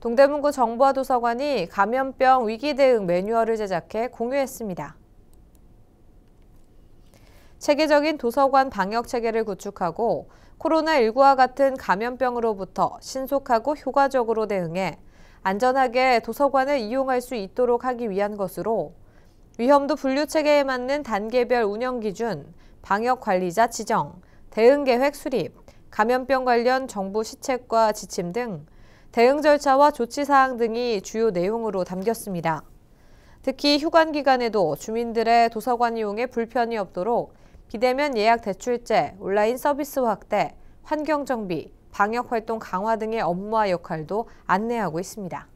동대문구 정부와 도서관이 감염병 위기 대응 매뉴얼을 제작해 공유했습니다. 체계적인 도서관 방역 체계를 구축하고 코로나19와 같은 감염병으로부터 신속하고 효과적으로 대응해 안전하게 도서관을 이용할 수 있도록 하기 위한 것으로 위험도 분류 체계에 맞는 단계별 운영 기준, 방역 관리자 지정, 대응 계획 수립, 감염병 관련 정부 시책과 지침 등 대응 절차와 조치 사항 등이 주요 내용으로 담겼습니다. 특히 휴관 기간에도 주민들의 도서관 이용에 불편이 없도록 비대면 예약 대출제, 온라인 서비스 확대, 환경 정비, 방역 활동 강화 등의 업무와 역할도 안내하고 있습니다.